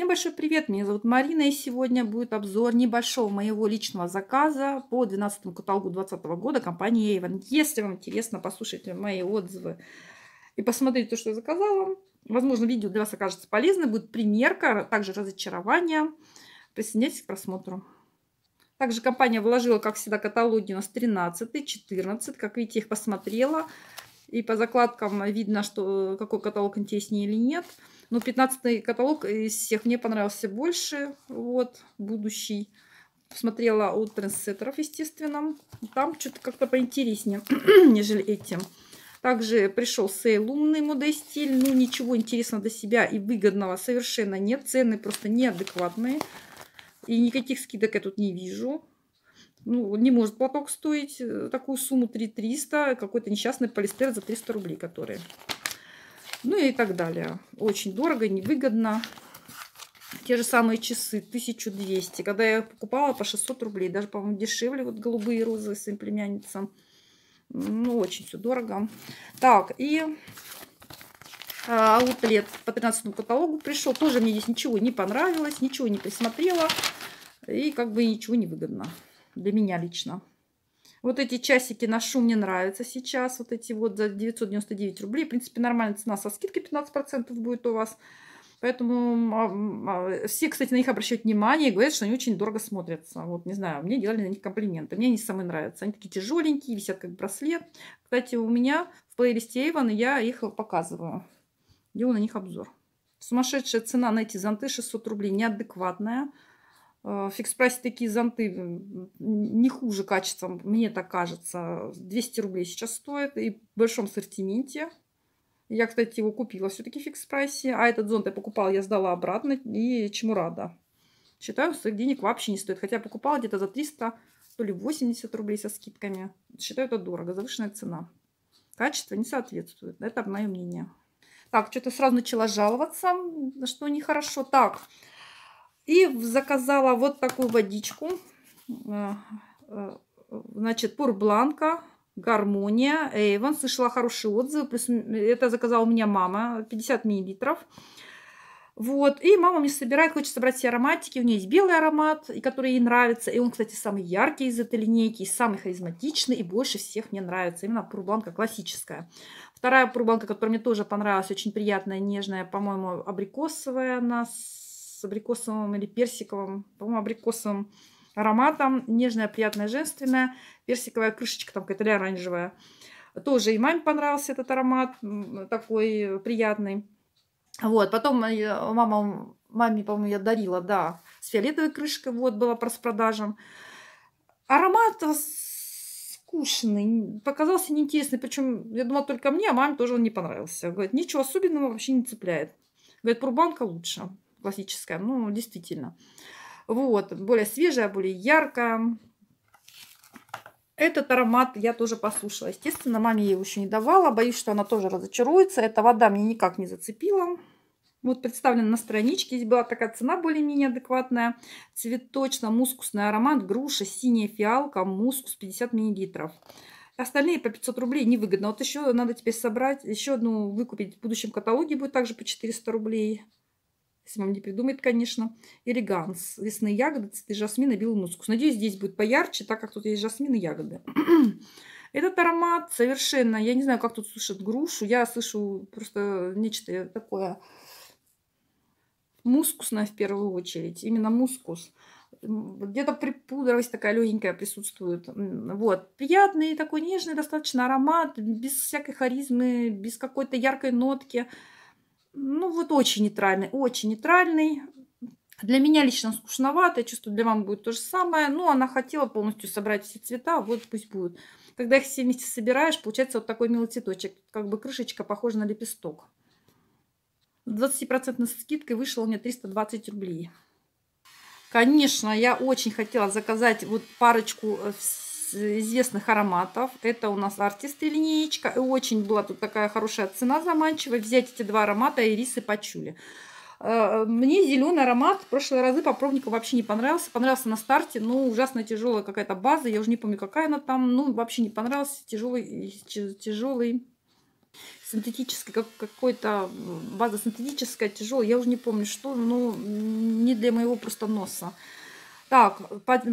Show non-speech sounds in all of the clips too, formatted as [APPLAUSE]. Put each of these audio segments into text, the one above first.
Всем большой привет, меня зовут Марина, и сегодня будет обзор небольшого моего личного заказа по 12 каталогу 2020 года компании Avon. Если вам интересно, послушайте мои отзывы и посмотрите то, что я заказала. Возможно, видео для вас окажется полезным, будет примерка, также разочарование. Присоединяйтесь к просмотру. Также компания вложила, как всегда, каталоги у нас 13, 14. Как видите, их посмотрела. И по закладкам видно, что какой каталог интереснее или Нет. Ну, 15-й каталог из всех мне понравился больше. Вот, будущий. Смотрела у трендсеттеров, естественно. Там что-то как-то поинтереснее, [CLEARS THROAT] нежели этим. Также пришел сейл умный модель стиль. Ну, ничего интересного для себя и выгодного совершенно нет. Цены просто неадекватные. И никаких скидок я тут не вижу. Ну, не может платок стоить такую сумму 3300. Какой-то несчастный полистер за 300 рублей, который. Ну и так далее. Очень дорого, невыгодно. Те же самые часы 1200. Когда я покупала по 600 рублей. Даже, по-моему, дешевле. Вот голубые розы с племянницам. Ну, очень все дорого. Так, и а, аутлет по 13 каталогу пришел. Тоже мне здесь ничего не понравилось, ничего не присмотрела. И как бы ничего не выгодно для меня лично. Вот эти часики ношу, мне нравятся сейчас. Вот эти вот за 999 рублей. В принципе, нормальная цена со скидкой 15% будет у вас. Поэтому а, а, все, кстати, на них обращают внимание и говорят, что они очень дорого смотрятся. Вот, не знаю, мне делали на них комплименты. Мне они самые нравятся. Они такие тяжеленькие, висят как браслет. Кстати, у меня в плейлисте Эйвен я их показываю. Делаю на них обзор. Сумасшедшая цена на эти зонты 600 рублей. Неадекватная. Э, в фикс-прайсе такие зонты не хуже качеством, мне так кажется. 200 рублей сейчас стоит и в большом ассортименте. Я, кстати, его купила все-таки в фикс-прайсе. А этот зонт я покупала, я сдала обратно и чему рада. Считаю, своих денег вообще не стоит. Хотя я покупала где-то за 300, то ли 80 рублей со скидками. Считаю это дорого, завышенная цена. Качество не соответствует. Это мое мнение. Так, что-то сразу начала жаловаться, что нехорошо. Так, и заказала вот такую водичку. Э, э, значит, Пурбланка, Гармония, Эйвен. Слышала хорошие отзывы. Плюс это заказала у меня мама, 50 миллилитров. Вот, и мама мне собирает, хочет собрать все ароматики. У нее есть белый аромат, который ей нравится. И он, кстати, самый яркий из этой линейки, и самый харизматичный, и больше всех мне нравится. Именно пурбланка классическая. Вторая пурбланка, которая мне тоже понравилась, очень приятная, нежная, по-моему, абрикосовая. Она с с абрикосовым или персиковым, по-моему, абрикосовым ароматом. Нежная, приятная, женственная. Персиковая крышечка там какая-то или оранжевая. Тоже и маме понравился этот аромат, такой приятный. Вот, потом мама, маме, по-моему, я дарила, да, с фиолетовой крышкой, вот, была по распродажам. Аромат э, скучный, показался неинтересный, причем я думала только мне, а маме тоже он не понравился. Говорит, ничего особенного вообще не цепляет. Говорит, Пурбанка лучше классическая, ну, действительно. Вот, более свежая, более яркая. Этот аромат я тоже послушала. Естественно, маме я его еще не давала. Боюсь, что она тоже разочаруется. Эта вода мне никак не зацепила. Вот представлена на страничке. Здесь была такая цена более-менее адекватная. Цветочно-мускусный аромат. Груша, синяя фиалка, мускус 50 мл. Остальные по 500 рублей невыгодно. Вот еще надо теперь собрать, еще одну выкупить в будущем каталоге будет также по 400 рублей если вам не придумает, конечно. Элеганс. Лесные ягоды, цветы жасмина, белый мускус. Надеюсь, здесь будет поярче, так как тут есть жасмин и ягоды. [CLEARS THROAT] Этот аромат совершенно... Я не знаю, как тут слышат грушу. Я слышу просто нечто такое мускусное в первую очередь. Именно мускус. Где-то припудровость такая легенькая присутствует. Вот. Приятный, такой нежный достаточно аромат. Без всякой харизмы, без какой-то яркой нотки ну вот очень нейтральный, очень нейтральный. Для меня лично скучновато, я чувствую, для мамы будет то же самое. Но она хотела полностью собрать все цвета, вот пусть будут. Когда их все вместе собираешь, получается вот такой милый цветочек. Как бы крышечка похожа на лепесток. С 20% скидкой вышло у мне 320 рублей. Конечно, я очень хотела заказать вот парочку э, известных ароматов. Это у нас артисты линеечка. И очень была тут такая хорошая цена заманчивая. Взять эти два аромата, ирис и пачули. Э, мне зеленый аромат в прошлые разы попробника вообще не понравился. Понравился на старте, но ужасно тяжелая какая-то база. Я уже не помню, какая она там. Ну, вообще не понравился. Тяжелый, тяжелый синтетическая, как, какой-то база синтетическая, тяжелая. Я уже не помню, что, но не для моего просто носа. Так,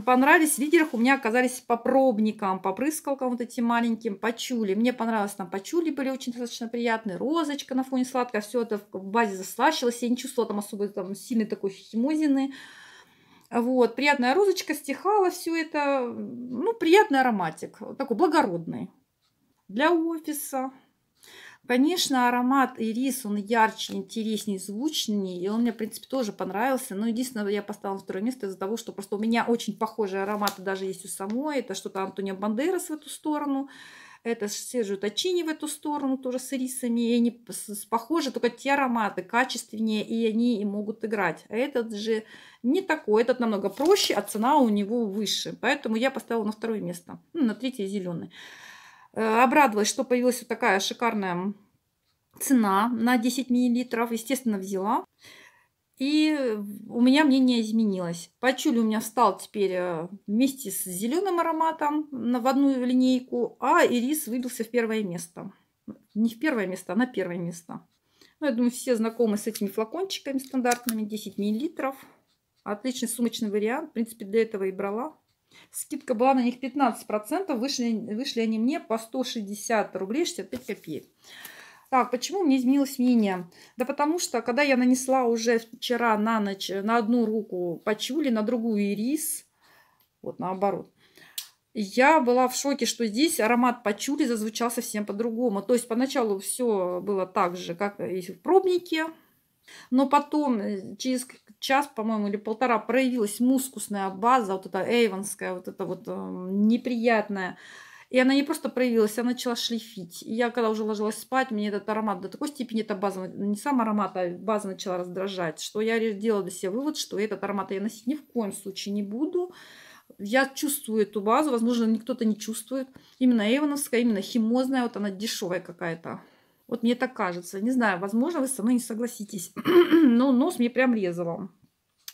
понравились лидерах, у меня оказались по пробникам, попрыскалкам вот этим маленьким, пачули. Мне понравилось, там пачули были очень достаточно приятные, розочка на фоне сладкого, все это в базе заслащилось, я не чувствовала там особо там, сильной такой химозины. Вот, приятная розочка, стихала все это, ну, приятный ароматик, такой благородный. Для офиса, Конечно, аромат ирис, он ярче, интереснее, звучнее, и он мне, в принципе, тоже понравился. Но единственное, я поставила второе место из-за того, что просто у меня очень похожие ароматы даже есть у самой. Это что-то Антонио Бандерас в эту сторону, это Серджио Тачини в эту сторону, тоже с ирисами. И они похожи, только те ароматы качественнее, и они и могут играть. А этот же не такой, этот намного проще, а цена у него выше. Поэтому я поставила на второе место, ну, на третье зеленый. Э, обрадовалась, что появилась вот такая шикарная цена на 10 мл. Естественно, взяла. И э, у меня мнение изменилось. Пачули у меня стал теперь э, вместе с зеленым ароматом в одну линейку, а ирис выбился в первое место. Не в первое место, а на первое место. Ну, я думаю, все знакомы с этими флакончиками стандартными, 10 мл. Отличный сумочный вариант. В принципе, для этого и брала. Скидка была на них 15%. Вышли, вышли они мне по 160 рублей 65 копеек. Так, почему мне изменилось мнение? Да потому что, когда я нанесла уже вчера на ночь на одну руку Почули на другую ирис, вот наоборот, я была в шоке, что здесь аромат Почули зазвучал совсем по-другому. То есть поначалу все было так же, как и в пробнике, но потом, э, через час, по-моему, или полтора, проявилась мускусная база, вот эта эйвонская, вот эта вот э, неприятная. И она не просто проявилась, она начала шлифить. И я, когда уже ложилась спать, мне этот аромат до такой степени, эта база, не сам аромат, а база начала раздражать, что я делала для себя вывод, что этот аромат я носить ни в коем случае не буду. Я чувствую эту базу, возможно, никто-то не чувствует. Именно эйвоновская, именно химозная, вот она дешевая какая-то. Вот мне так кажется. Не знаю, возможно, вы со мной не согласитесь. [CLEARS THROAT] Но нос мне прям резало.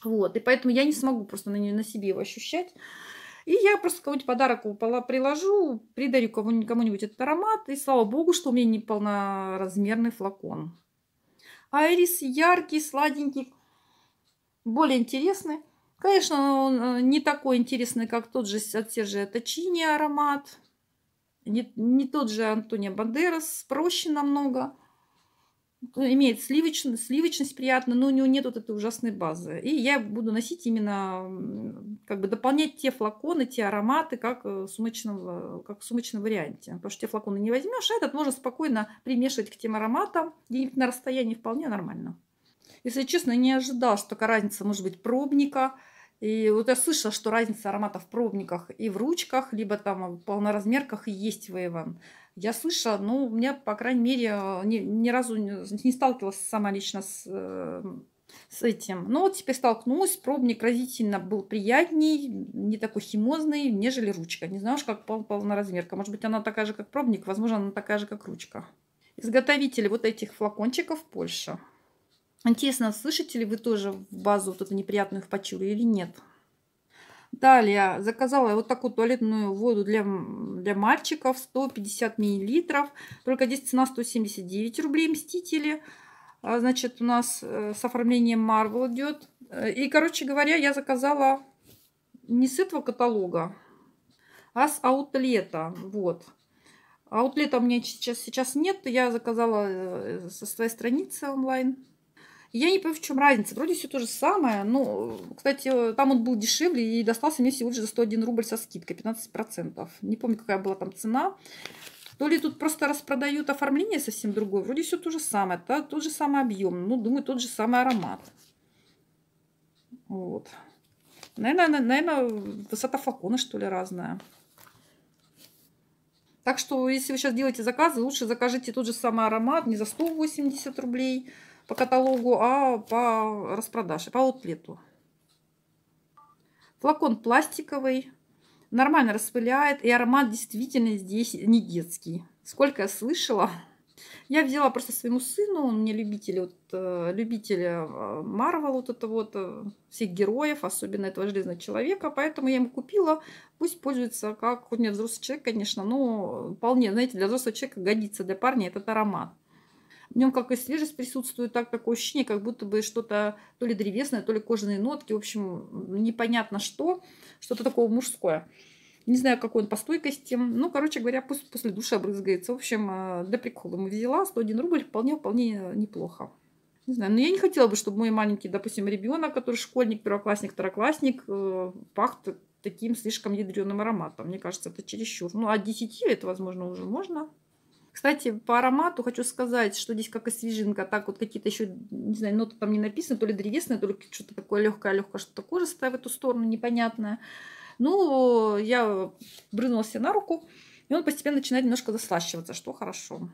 Вот. И поэтому я не смогу просто на, на себе его ощущать. И я просто какой-нибудь подарок приложу, придарю кому-нибудь этот аромат. И слава богу, что у меня не полноразмерный флакон. Айрис яркий, сладенький, более интересный. Конечно, он э, не такой интересный, как тот же от Сержия Точини аромат не, не тот же Антонио Бандерас, проще намного. Имеет сливочную, сливочность приятно, но у него нет вот этой ужасной базы. И я буду носить именно, как бы дополнять те флаконы, те ароматы, как в э, сумочном, как в сумочном варианте. Потому что те флаконы не возьмешь, а этот можно спокойно примешивать к тем ароматам. И на расстоянии вполне нормально. Если честно, не ожидал, что такая разница может быть пробника – и вот я слышала, что разница аромата в пробниках и в ручках, либо там а, в полноразмерках и есть Вейвен. Я слышала, ну у меня, по крайней мере, а, ни, ни разу не, не сталкивалась сама лично с, э, с этим. Но вот теперь столкнулась, пробник разительно был приятней, не такой химозный, нежели ручка. Не знаю, уж как пол, полноразмерка. Может быть, она такая же, как пробник, возможно, она такая же, как ручка. Изготовители вот этих флакончиков Польша. Интересно, слышите ли вы тоже в базу вот эту неприятную хпачуру или нет? Далее заказала вот такую туалетную воду для, для мальчиков 150 миллилитров. Только здесь цена 179 рублей мстители. А, значит, у нас э, с оформлением Marvel идет. Э, и, короче говоря, я заказала не с этого каталога, а с аутлета. Вот. Аутлета у меня сейчас, сейчас нет. Я заказала э, со своей страницы онлайн. Я не понимаю, в чем разница. Вроде все то же самое. Ну, кстати, там он был дешевле и достался мне всего лишь за 101 рубль со скидкой 15%. Не помню, какая была там цена. То ли тут просто распродают оформление совсем другое. Вроде все то же самое. это тот же самый объем. Ну, думаю, тот же самый аромат. Вот. Наверное, наверное, высота флакона, что ли, разная. Так что, если вы сейчас делаете заказы, лучше закажите тот же самый аромат не за 180 рублей, по каталогу, а по распродаже, по аутлету. Флакон пластиковый, нормально распыляет, и аромат действительно здесь не детский. Сколько я слышала, я взяла просто своему сыну, он мне любитель, вот, э, любитель э, Марвел, вот это вот, э, всех героев, особенно этого Железного Человека, поэтому я ему купила, пусть пользуется, как, хоть не взрослый человек, конечно, но вполне, знаете, для взрослого человека годится, для парня этот аромат. В нем как и свежесть присутствует, так такое ощущение, как будто бы что-то то ли древесное, то ли кожаные нотки. В общем, непонятно что. Что-то такое мужское. Не знаю, какой он по стойкости. Ну, короче говоря, пусть после душа брызгается. В общем, э, для прикола мы взяла. 101 рубль вполне-вполне неплохо. Не знаю, но я не хотела бы, чтобы мой маленький, допустим, ребенок, который школьник, первоклассник, второклассник, э, пах таким слишком ядреным ароматом. Мне кажется, это чересчур. Ну, от 10 это, возможно, уже можно. Кстати, по аромату хочу сказать, что здесь как и свежинка, а так вот какие-то еще, не знаю, ноты там не написаны, то ли древесные, то ли что-то такое легкое-легкое, что-то кожа кожистое в эту сторону, непонятное. Ну, я брызнула себе на руку, и он постепенно начинает немножко заслащиваться, что хорошо.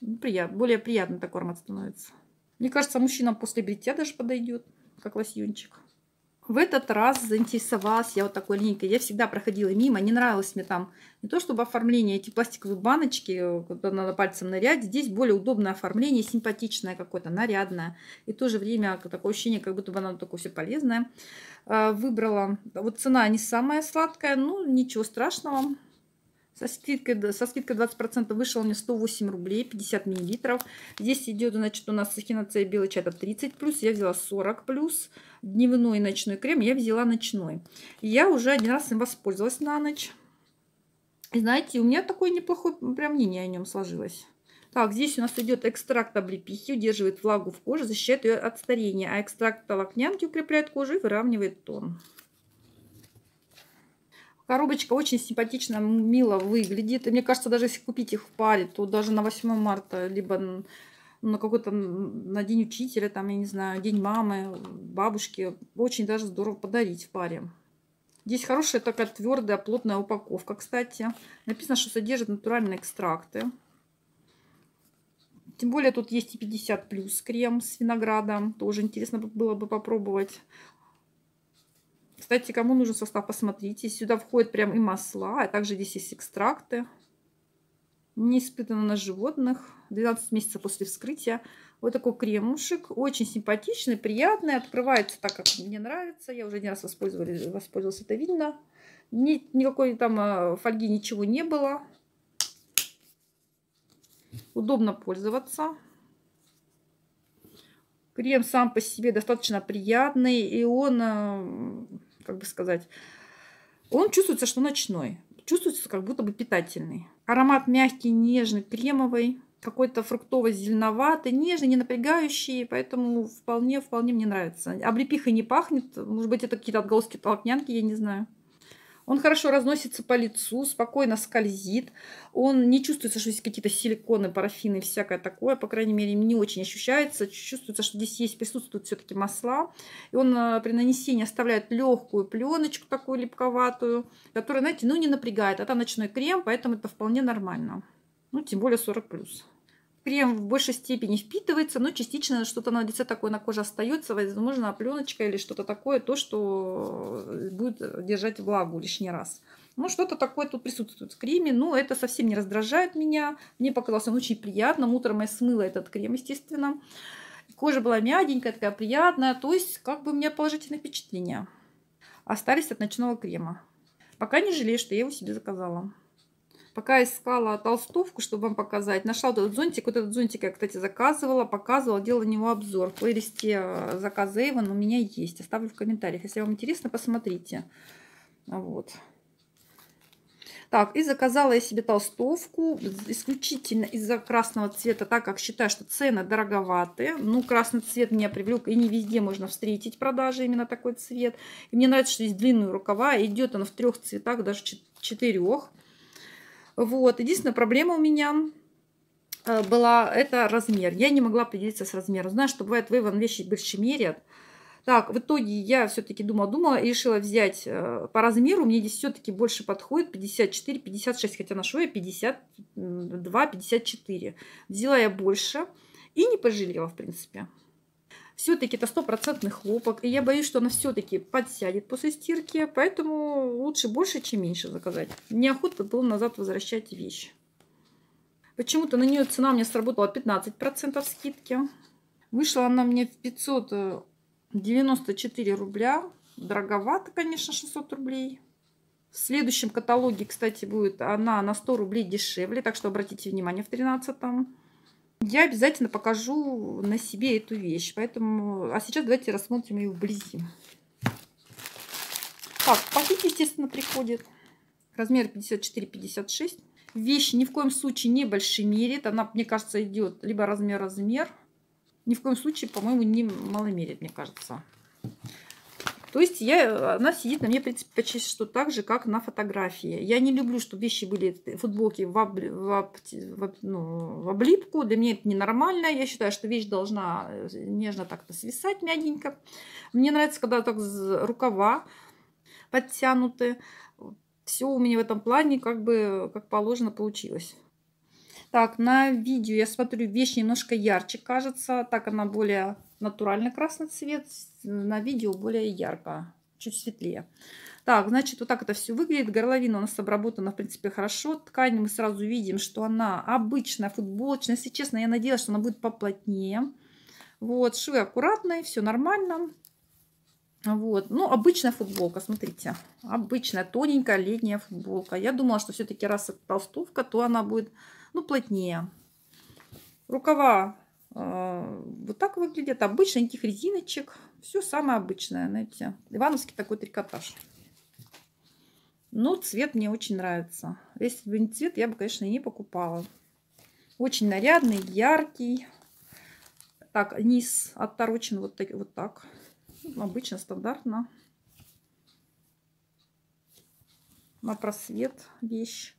Ну, Прият, более приятный такой аромат становится. Мне кажется, мужчинам после бритья даже подойдет, как лосьончик в этот раз заинтересовалась я вот такой линейкой. Я всегда проходила мимо, не нравилось мне там не то чтобы оформление, эти пластиковые баночки, когда надо пальцем нарядить, здесь более удобное оформление, симпатичное какое-то, нарядное. И в то же время такое ощущение, как будто бы оно такое все полезное. Э, выбрала, вот цена не самая сладкая, ну ничего страшного, со скидкой, со скидкой 20% вышел мне 108 рублей, 50 миллилитров. Здесь идет, значит, у нас сахиноцея и белый чай, это 30 плюс, я взяла 40 плюс. Дневной и ночной крем я взяла ночной. Я уже один раз им воспользовалась на ночь. И знаете, у меня такое неплохое прям мнение о нем сложилось. Так, здесь у нас идет экстракт облепихи, удерживает влагу в коже, защищает ее от старения, а экстракт толокнянки укрепляет кожу и выравнивает тон. Коробочка очень симпатично, мило выглядит. И мне кажется, даже если купить их в паре, то даже на 8 марта, либо на какой-то на день учителя, там, я не знаю, день мамы, бабушки, очень даже здорово подарить в паре. Здесь хорошая такая твердая, плотная упаковка, кстати. Написано, что содержит натуральные экстракты. Тем более тут есть и 50 плюс крем с виноградом. Тоже интересно было бы попробовать. Кстати, кому нужен состав, посмотрите. Сюда входит прям и масла, а также здесь есть экстракты. Не испытано на животных. 12 месяцев после вскрытия. Вот такой кремушек. Очень симпатичный, приятный. Открывается так, как мне нравится. Я уже не раз воспользовалась, воспользовалась это видно. Ни, никакой там а, фольги ничего не было. Удобно пользоваться. Крем сам по себе достаточно приятный, и он а, как бы сказать, он чувствуется, что ночной. Чувствуется, как будто бы питательный. Аромат мягкий, нежный, кремовый. Какой-то фруктово-зеленоватый, нежный, не напрягающий. Поэтому вполне, вполне мне нравится. Облепихой не пахнет. Может быть, это какие-то отголоски толкнянки, я не знаю. Он хорошо разносится по лицу, спокойно скользит. Он не чувствуется, что есть какие-то силиконы, парафины, всякое такое. По крайней мере, не очень ощущается. Чувствуется, что здесь есть, присутствуют все-таки масла. И он э, при нанесении оставляет легкую пленочку такую липковатую, которая, знаете, ну не напрягает. Это а ночной крем, поэтому это вполне нормально. Ну, тем более 40+ крем в большей степени впитывается, но частично что-то на лице такое на коже остается, возможно, пленочка или что-то такое, то, что э, будет держать влагу лишний раз. Ну, что-то такое тут присутствует в креме, но это совсем не раздражает меня. Мне показалось он очень приятным. Утром я смыла этот крем, естественно. Кожа была мягенькая, такая приятная. То есть, как бы у меня положительные впечатления остались от ночного крема. Пока не жалею, что я его себе заказала. Пока искала толстовку, чтобы вам показать, нашла вот этот зонтик. Вот этот зонтик я, кстати, заказывала, показывала, делала на него обзор. В плейлисте э, заказа Эйвен у меня есть. Оставлю в комментариях. Если вам интересно, посмотрите. Вот. Так, и заказала я себе толстовку исключительно из-за красного цвета, так как считаю, что цены дороговатые. Ну, красный цвет меня привлек, и не везде можно встретить продажи именно такой цвет. И мне нравится, что есть длинные рукава, идет она в трех цветах, даже четырех. Вот. Единственная проблема у меня э, была это размер. Я не могла определиться с размером. Знаешь, что бывает, вы вам вещи больше мерят. Так, в итоге я все-таки думала-думала и решила взять э, по размеру. Мне здесь все-таки больше подходит 54-56, хотя ношу я 52-54. Взяла я больше и не пожалела, в принципе. Все-таки это стопроцентный хлопок, и я боюсь, что она все-таки подсядет после стирки, поэтому лучше больше, чем меньше заказать. Неохота было назад возвращать вещи. Почему-то на нее цена мне сработала 15% скидки. Вышла она мне в 594 рубля. Дороговато, конечно, 600 рублей. В следующем каталоге, кстати, будет она на 100 рублей дешевле, так что обратите внимание в 13 -м. Я обязательно покажу на себе эту вещь. Поэтому... А сейчас давайте рассмотрим ее вблизи. Так, пакет, естественно, приходит. Размер 54-56. Вещь ни в коем случае не большой мерит. Она, мне кажется, идет либо размер-размер. Ни в коем случае, по-моему, не маломерит, мне кажется. То есть я, она сидит на мне почти что так же, как на фотографии. Я не люблю, чтобы вещи были, футболки в, об, в, об, в, ну, в облипку. Для меня это ненормально. Я считаю, что вещь должна э, нежно так-то свисать мягенько. Мне нравится, когда так рукава подтянуты. Все у меня в этом плане как бы как положено получилось. Так, на видео я смотрю, вещь немножко ярче кажется. Так она более натуральный красный цвет, на видео более ярко, чуть светлее. Так, значит, вот так это все выглядит. Горловина у нас обработана, в принципе, хорошо. Ткань мы сразу видим, что она обычная, футболочная. Если честно, я надеялась, что она будет поплотнее. Вот, швы аккуратные, все нормально. Вот, ну, обычная футболка, смотрите. Обычная, тоненькая летняя футболка. Я думала, что все-таки раз это толстовка, то она будет, ну, плотнее. Рукава а, вот так выглядят обычненьких резиночек. Все самое обычное, знаете. Ивановский такой трикотаж. Но цвет мне очень нравится. Если бы не цвет, я бы, конечно, не покупала. Очень нарядный, яркий. Так, низ отторочен вот так. Вот так. Ну, обычно, стандартно. На просвет вещь.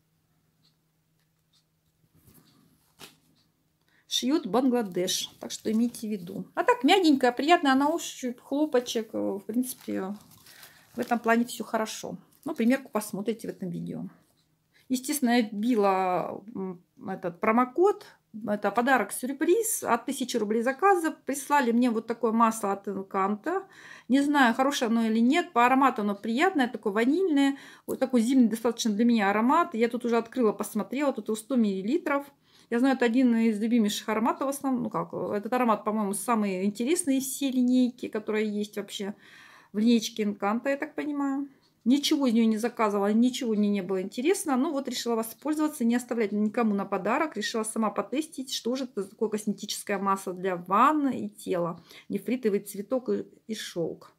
Шьют Бангладеш. Так что имейте в виду. А так мягенькая, приятная на ощупь, хлопочек. Э, в принципе, в этом плане все хорошо. Ну, примерку посмотрите в этом видео. Естественно, я била этот промокод. Это подарок-сюрприз от 1000 рублей заказа. Прислали мне вот такое масло от Инканта. Не знаю, хорошее оно или нет. По аромату оно приятное, такое ванильное. Вот такой зимний достаточно для меня аромат. Я тут уже открыла, посмотрела. Тут 100 миллилитров. Я знаю, это один из любимейших ароматов в основном. Ну как, этот аромат, по-моему, самый интересный из всей линейки, которая есть вообще в линейке Инканта, я так понимаю. Ничего из нее не заказывала, ничего мне не было интересно. Ну вот решила воспользоваться, не оставлять никому на подарок. Решила сама потестить, что же это такое косметическая масса для ванны и тела. Нефритовый цветок и, и шелк.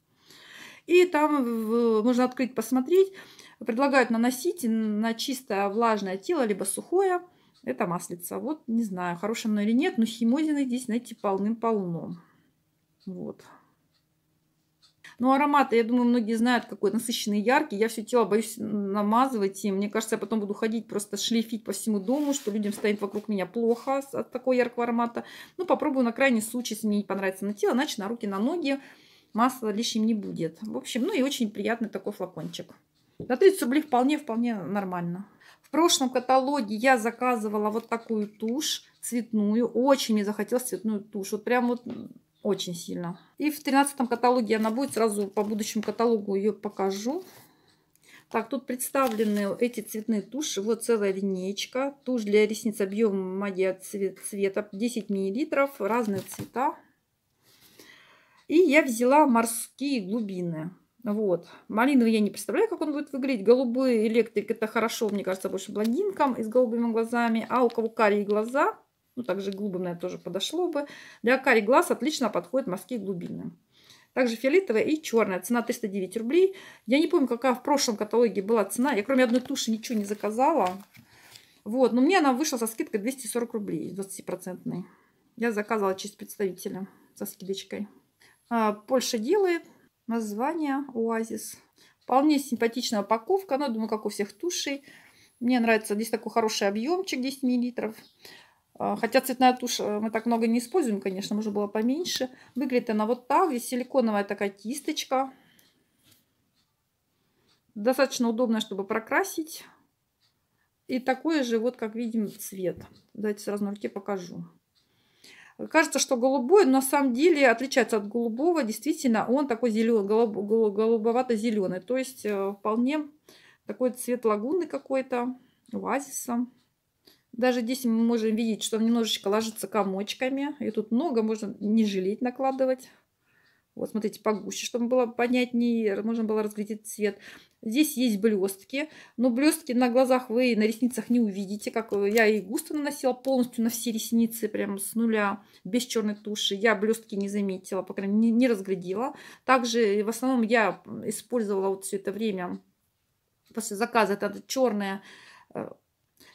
И там в, можно открыть, посмотреть. Предлагают наносить на чистое влажное тело, либо сухое. Это маслица. Вот, не знаю, хорошая она или нет, но химозины здесь, знаете, полным-полно. Вот. Ну, ароматы, я думаю, многие знают, какой насыщенный, яркий. Я все тело боюсь намазывать им. Мне кажется, я потом буду ходить просто шлифить по всему дому, что людям стоит вокруг меня плохо от такого яркого аромата. Ну, попробую на крайний случай, если мне не понравится на тело, иначе на руки, на ноги масло лишним не будет. В общем, ну и очень приятный такой флакончик. На 30 рублей вполне-вполне нормально. В прошлом каталоге я заказывала вот такую тушь цветную. Очень мне захотелось цветную тушь. Вот прям вот очень сильно. И в 13 каталоге она будет. Сразу по будущему каталогу ее покажу. Так, тут представлены эти цветные туши. Вот целая линейка. Тушь для ресниц объем магия цвет, цвета 10 мл. Разные цвета. И я взяла морские глубины. Вот. Малиновый я не представляю, как он будет выглядеть. Голубые электрик, это хорошо, мне кажется, больше блондинкам и с голубыми глазами. А у кого карие глаза, ну, также голубым, наверное, тоже подошло бы. Для карий глаз отлично подходят морские глубины. Также фиолетовая и черная. Цена 309 рублей. Я не помню, какая в прошлом каталоге была цена. Я кроме одной туши ничего не заказала. Вот, но мне она вышла со скидкой 240 рублей, 20%. Я заказывала через представителя со скидочкой. А, Польша делает Название «Оазис». Вполне симпатичная упаковка. Она, думаю, как у всех тушей. Мне нравится здесь такой хороший объемчик 10 мл. А, хотя цветная тушь э, мы так много не используем, конечно, можно было поменьше. Выглядит она вот так. Здесь силиконовая такая кисточка. Достаточно удобно, чтобы прокрасить. И такой же, вот как видим, цвет. Давайте сразу на руке покажу. Кажется, что голубой, но на самом деле отличается от голубого. Действительно, он такой зеленый, голуб, голубовато-зеленый. То есть э, вполне такой цвет лагуны какой-то, оазиса. Даже здесь мы можем видеть, что он немножечко ложится комочками. И тут много можно не жалеть накладывать. Вот смотрите, погуще, чтобы было понятнее, можно было разглядеть цвет. Здесь есть блестки, но блестки на глазах вы на ресницах не увидите, как э, я и густо наносила полностью на все ресницы, прям с нуля, без черной туши. Я блестки не заметила, по крайней мере, не разглядела. Также э, в основном я использовала вот все это время после заказа это черная э,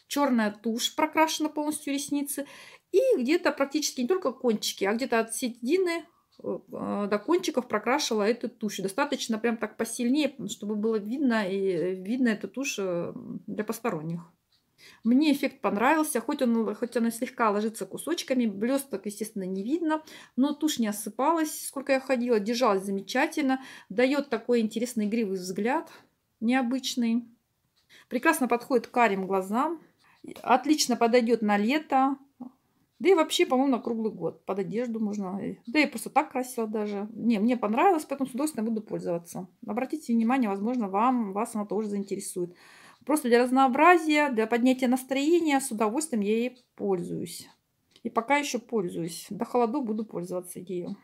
черная тушь прокрашена полностью ресницы. И где-то практически не только кончики, а где-то от середины Э, до кончиков прокрашивала эту тушь. Достаточно прям так посильнее, чтобы было видно, и видно эту тушь э, для посторонних. Мне эффект понравился, хоть, он, хоть она слегка ложится кусочками, блесток, естественно, не видно, но тушь не осыпалась, сколько я ходила, держалась замечательно, дает такой интересный игривый взгляд, необычный. Прекрасно подходит карим глазам, отлично подойдет на лето, да и вообще, по-моему, на круглый год. Под одежду можно. Да и просто так красила даже. Не, мне понравилось, поэтому с удовольствием буду пользоваться. Обратите внимание, возможно, вам, вас она тоже заинтересует. Просто для разнообразия, для поднятия настроения с удовольствием я ей пользуюсь. И пока еще пользуюсь. До холоду буду пользоваться ею.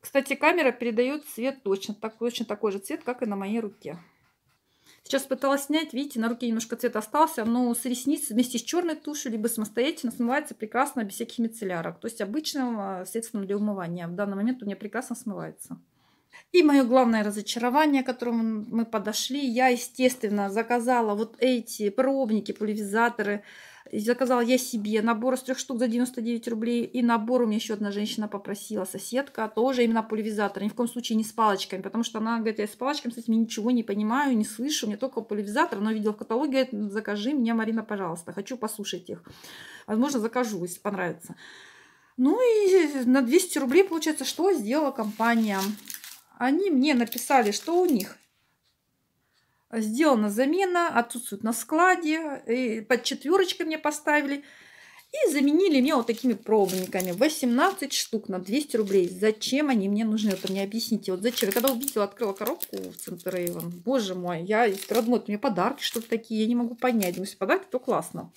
Кстати, камера передает цвет точно, так, точно такой же цвет, как и на моей руке. Сейчас пыталась снять, видите, на руке немножко цвет остался, но с ресниц вместе с черной тушью, либо самостоятельно смывается прекрасно без всяких мицеллярок. То есть обычным а, средством для умывания. В данный момент у меня прекрасно смывается. И мое главное разочарование, к которому мы подошли, я, естественно, заказала вот эти пробники, пульверизаторы, Заказала я себе набор из трех штук за 99 рублей. И набор у меня еще одна женщина попросила, соседка, тоже именно пульверизатор. Ни в коем случае не с палочками, потому что она говорит, я с палочками, кстати, ничего не понимаю, не слышу, мне только пульверизатор. Она видела в каталоге, говорит, закажи мне, Марина, пожалуйста, хочу послушать их. Возможно, закажу, если понравится. Ну и на 200 рублей, получается, что сделала компания? Они мне написали, что у них сделана замена, отсутствует на складе, и под четверочкой мне поставили. И заменили меня вот такими пробниками. 18 штук на 200 рублей. Зачем они мне нужны? Это мне объясните. Вот зачем? Я когда увидела, открыла коробку в Центрейвен. Боже мой, я родной, мне подарки что-то такие. Я не могу понять. Думаю, если подарки, то классно.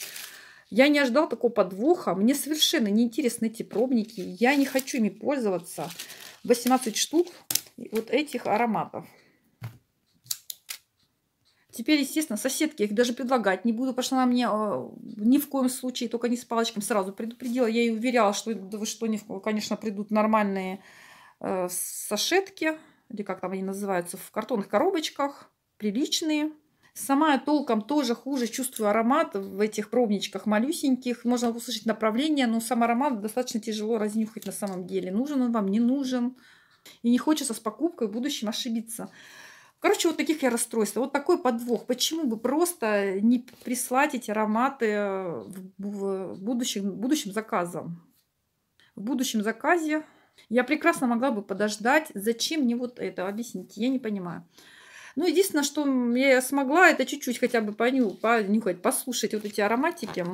Я не ожидал такого подвоха. Мне совершенно неинтересны эти пробники. Я не хочу ими пользоваться. 18 штук вот этих ароматов. Теперь, естественно, соседки, их даже предлагать не буду, потому что она мне э, ни в коем случае, только не с палочками, сразу предупредила. Я ей уверяла, что, да вы что, не, конечно, придут нормальные э, сашетки, или как там они называются, в картонных коробочках, приличные. Сама я толком тоже хуже чувствую аромат в этих пробничках малюсеньких. Можно услышать направление, но сам аромат достаточно тяжело разнюхать на самом деле. Нужен он вам, не нужен. И не хочется с покупкой в будущем ошибиться. Короче, вот таких я расстройства. Вот такой подвох. Почему бы просто не прислать эти ароматы э, в будущем, будущем заказом? В будущем заказе я прекрасно могла бы подождать. Зачем мне вот это? объяснить? я не понимаю. Ну, единственное, что я смогла, это чуть-чуть хотя бы поню, понюхать, послушать вот эти ароматики.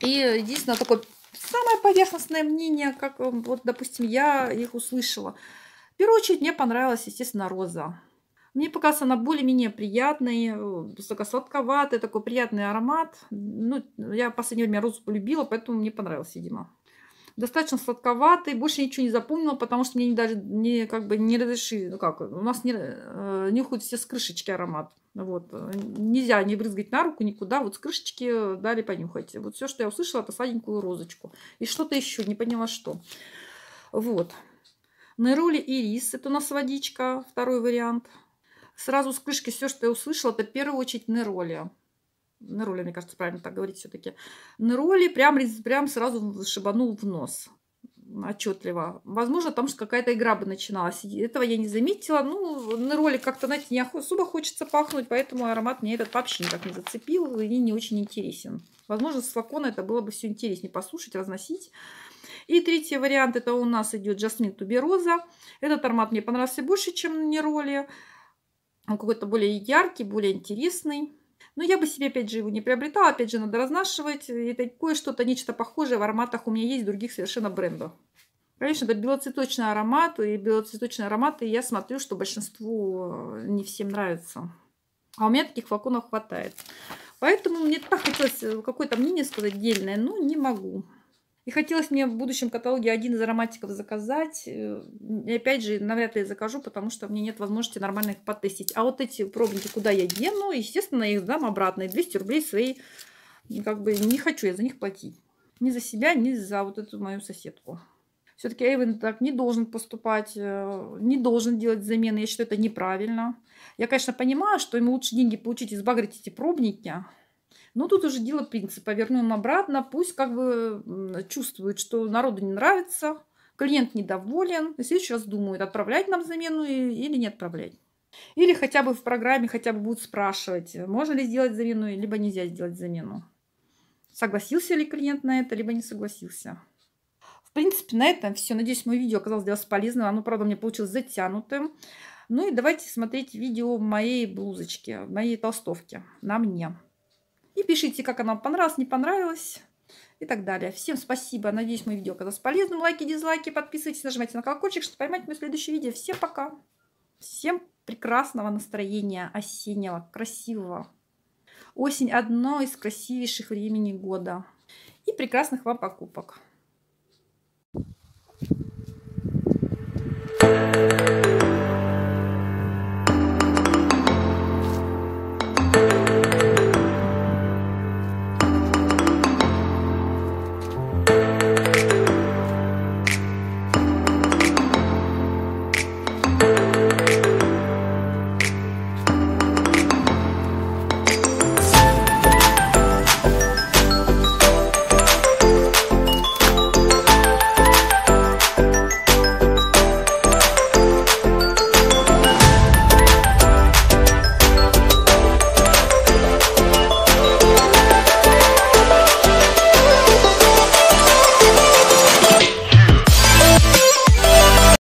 И единственное, такое самое поверхностное мнение, как вот, допустим, я их услышала. В первую очередь мне понравилась, естественно, роза. Мне показалось, она более-менее приятная, сладковатый, такой приятный аромат. Ну, я в последнее время розу полюбила, поэтому мне понравился, видимо. Достаточно сладковатый, больше ничего не запомнила, потому что мне даже не, как бы не разрешили, ну как, у нас не, э, нюхают все с крышечки аромат. Вот. Нельзя не брызгать на руку никуда, вот с крышечки э, дали понюхать. Вот все, что я услышала, это сладенькую розочку. И что-то еще, не поняла что. Вот. Нероли ирис, это у нас водичка, второй вариант сразу с крышки все, что я услышала, это в первую очередь Нероли. Нероли, мне кажется, правильно так говорить все-таки. Нероли прям, прям сразу шибанул в нос отчетливо. Возможно, там же какая-то игра бы начиналась. Этого я не заметила. Ну, на ролик как-то, знаете, не особо хочется пахнуть, поэтому аромат мне этот вообще никак не зацепил и не очень интересен. Возможно, с флакона это было бы все интереснее послушать, разносить. И третий вариант, это у нас идет жасмин тубероза. Этот аромат мне понравился больше, чем нероли. роли он какой-то более яркий, более интересный. Но я бы себе, опять же, его не приобретала. Опять же, надо разнашивать. И кое что-то, нечто похожее в ароматах у меня есть других совершенно брендов. Конечно, это белоцветочный аромат. И белоцветочные ароматы я смотрю, что большинству э, не всем нравится. А у меня таких флаконов хватает. Поэтому мне так хотелось э, какое-то мнение сказать дельное, но не могу. И хотелось мне в будущем каталоге один из ароматиков заказать. Э, и опять же, навряд ли я закажу, потому что мне нет возможности нормально их потестить. А вот эти пробники, куда я дену, естественно, я их дам обратно. И 200 рублей свои, как бы, не хочу я за них платить. Ни за себя, ни за вот эту мою соседку. Все-таки Эйвен так не должен поступать, э, не должен делать замены. Я считаю, это неправильно. Я, конечно, понимаю, что ему лучше деньги получить и сбагрить эти пробники, но ну, тут уже дело принципа. Вернуем обратно. Пусть как бы чувствует, что народу не нравится, клиент недоволен. И следующий раз думают, отправлять нам замену или не отправлять. Или хотя бы в программе хотя бы будут спрашивать, можно ли сделать замену, либо нельзя сделать замену. Согласился ли клиент на это, либо не согласился. В принципе, на этом все. Надеюсь, мое видео оказалось для вас полезным. Оно, правда, мне получилось затянутым. Ну и давайте смотреть видео моей блузочки, моей толстовки на мне. И пишите, как она вам понравилась, не понравилась и так далее. Всем спасибо. Надеюсь, мое видео оказалось полезным. Лайки, дизлайки, подписывайтесь, нажимайте на колокольчик, чтобы поймать мое следующее видео. Всем пока. Всем прекрасного настроения осеннего, красивого. Осень – одно из красивейших времени года. И прекрасных вам покупок. Thank